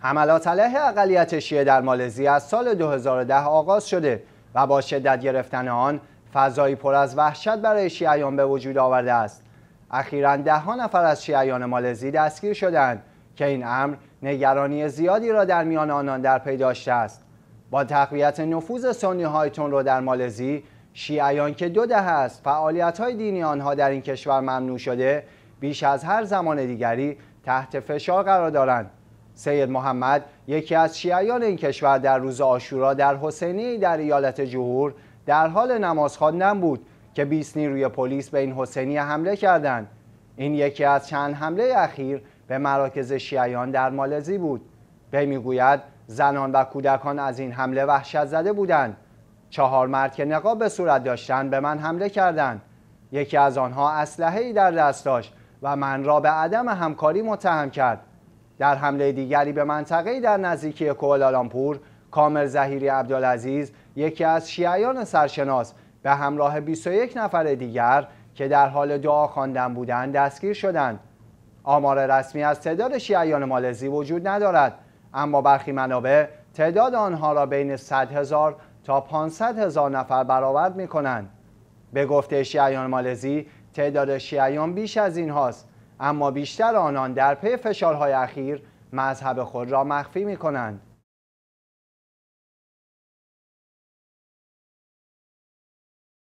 حملات علیه اقلیت شیعه در مالزی از سال 2010 آغاز شده و با شدت گرفتن آن فضایی پر از وحشت برای شیعیان به وجود آورده است اخیرا ده ها نفر از شیعیان مالزی دستگیر شدند که این امر نگرانی زیادی را در میان آنان در پی داشته است با تقویت نفوذ سنی هایتون رو در مالزی شیعیان که دو دهه است فعالیت های دینی آنها در این کشور ممنوع شده بیش از هر زمان دیگری تحت فشار قرار دارند سید محمد یکی از شیعیان این کشور در روز آشورا در حسینی در ایالت جهور در حال نماز خواندن بود که 20 نیروی پلیس به این حسینی حمله کردند این یکی از چند حمله اخیر به مراکز شیعیان در مالزی بود می میگوید زنان و کودکان از این حمله وحشت زده بودند چهار مرد که نقاب به صورت داشتند به من حمله کردند یکی از آنها اسلحه در دست داشت و من را به عدم همکاری متهم کرد در حمله دیگری به منطقه در نزدیکی کوالالامپور کامل زهیری عبدالعزیز یکی از شیعیان سرشناس به همراه 21 نفر دیگر که در حال دعا خواندن بودند دستگیر شدند آمار رسمی از تعداد شیعیان مالزی وجود ندارد اما برخی منابع تعداد آنها را بین 100 هزار تا 500 هزار نفر برآورد می کنند به گفته شیعیان مالزی تعداد شیعیان بیش از این هاست اما بیشتر آنان در پی فشارهای اخیر مذهب خود را مخفی می کنند